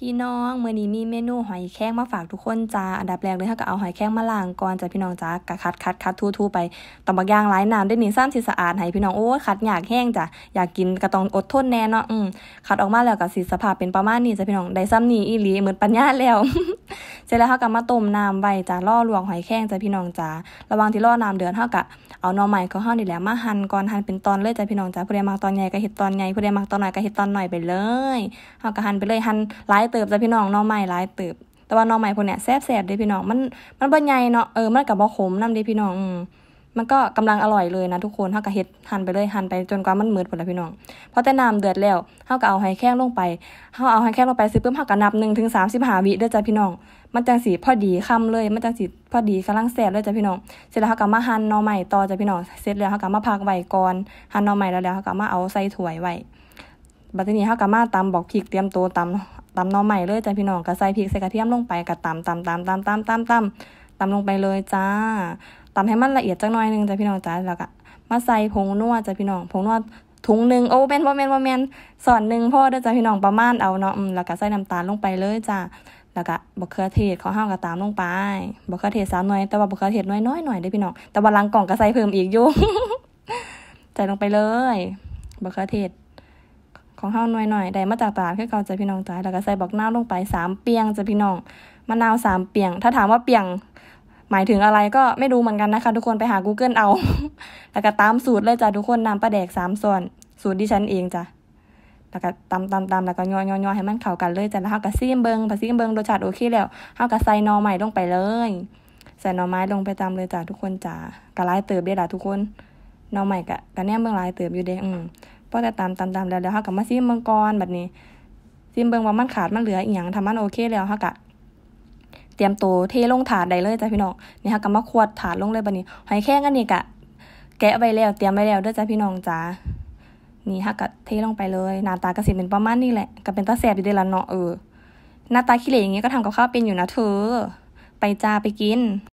พี่น้องเมื่อนี้มีเมนูหอยแครงมาฝากทุกคนจ้าอันดับแรกเลยถ้าก็เอาหอยแครงมาล้างก่อนจ้าพี่น้องจ้ากะคัดคัดคัดทูทูไปตำบักย่างไร้น้ำได้หนี่ซ้ำสีสะอาดให้พี่น้องโอ้คัดอยากแห้งจ้ะอยากกินก็ต้องอดทนแน่เนาะอืมคัดออกมาแล้วก็สีสภาพเป็นประมาณนี้จ้าพี่น้องได้ซ้ำนี่อีหลีเหมือนปัญญาแล้วเสร็จแล้วเขาก็มาต้มน้ำไว้จ้าล่อลวงหอยแข้งจ้าพี่น้องจ้าระวังที่ล่อน้ำเดือดเขาก็เอาหน่อไม้ขาห้าวนี่แหละมาหั่นก่อนหั่นเป็นตอนเลยจ้าพี่น้องจ้าผู้ใดมักตอนใหญ่ก็เห็ดตอนใหญ่ผู้ใดมักตอนหน่อยก็เห็ดตอนหน่อยไปเลยเขาก็หั่นไปเลยหั่นหลายเติบจ้าพี่น้องหน่อไม้หลายเติบ แต่ว่าน้องใหม่พวกเนี้ยแซ่บๆเด้พี่น้องมันมันบ่ใหญ่เนาะเออมันก็บ่ขมนำเด้พี่น้องมันก็กำลังอร่อยเลยนะทุกคนเฮากะเฮ็ดหั่นไปเลยหั่นไปจนกว่ามันเหมือดพุ่นล้ะพี่น้องพอแต่น้ำเดือดแล้วเฮาก็เอาไฮแข้งลงไปเฮาเอาไฮแข้งลงไปสิปิ่มเฮาก็นับ1ถึง35วิเด้อจ้ะพี่น้อง มันจังสีพอดีคำเลย มันจังสีพอดีกำลังแซ่บเลยจ้ะพี่น้อง เสร็จแล้วเฮาก็มาหั่นหน่อหม่ต่อจ้ะพี่น้อง เสร็จแล้วเฮาก็มาพักไว้ก่อนหั่นหน่อหม่แล้วแล้วเฮาก็มาเอาใส่ถ้วยไว้ บัดนี้เฮาก็มาตำบอกพริกเตรียมตัวตำตำหน่อใหม่เลยจ้ะพี่น้องก็ใส่พริกใส่กระเทียมลงไปก็ตำตำตำตำตำตำตำตำลงไปเลยจ้าตำให้มันละเอียดจังหน่อยนึงจ้ะพี่น้องจ้ะแล้วก็มาใส่ผงนวดจ้ะพี่น้องผงนวดถุงหนึ่งโอ้แมนโ่เมนว่าเมนสอนหนึ่งพ่อเด้อจ้ะพี่น้องประมาณเอาเนาะแล้วก็ใส่น้ำตาลลงไปเลยจ้ะแล้วก็บักเขือเทศขาห้าวก็ตามลงไปบักเขือเทศสามหน่อยแต่ว่าบักเขือเทศน้อยน้อยหน่อยได้พี่น้องแต่ว่าลังกล่องก็ใส่เพิ่มอีกอยู่ใส่ลงไปเลยบักเขือเทศของห้าวน้อยหน่อยได้มาจากตลาดค่เก่าจ้ะพี่น้องจ้ะแล้วก็ใส่บักน้าลงไปสามเปียงจ้ะพี่น้องมะนาวสามเปียง ถ้าถามว่าเปียงหมายถึงอะไรก็ไม่รู้เหมือนกันนะคะ ทุกคนไปหา Google เอา แล้วก็ตามสูตรเลยจ้ะทุกคนนำปลาแดกสามส่วนสูตรดิฉันเองจ้ะ แล้วก็ตำตำตำแล้วก็ย่อยย่อให้มันเข้ากันเลยจ้ะแล้วเฮาก็ซีมเบิงัดซีมเบิงรสชาติโอเคแล้วเฮาก็ใส่นอใหม่ลงไปเลยใส่นอไม้ลงไปตามเลยจ้ะทุกคนจ้ะกะไลเติบเด้อล่ะทุกคนนอใหม่กะกะแนมเบิงไลเติบอยู่เด้อืมพอจะตามตามตามแล้วแล้วเฮาก็มาซีมเบิงก่อนแบบนี้ซีมเบิงว่ามันขาดมันเหลืออีหยังทำมันโอเค แล้วเฮาก็เตรียมตัวเทลงถาดได้เลยจ้ะพี่น้องนี่ค่ะก็มาขวดถาดลงเลยบัดนี้หอยแข้งอันนี้กะ แกะไว้แล้ว เตรียมไว้แล้วด้วยจ้ะพี่น้องจ้านี่ค่ะก็เทลงไปเลยหน้าตากระสีเป็นประมาณนี้แหละก็เป็นตาแสบอยู่เดละเนาะเออหน้าตาขี้เหร่อย่างเงี้ยก็ทำกับข้าวเป็นอยู่นะเธอไปจ้าไปกิน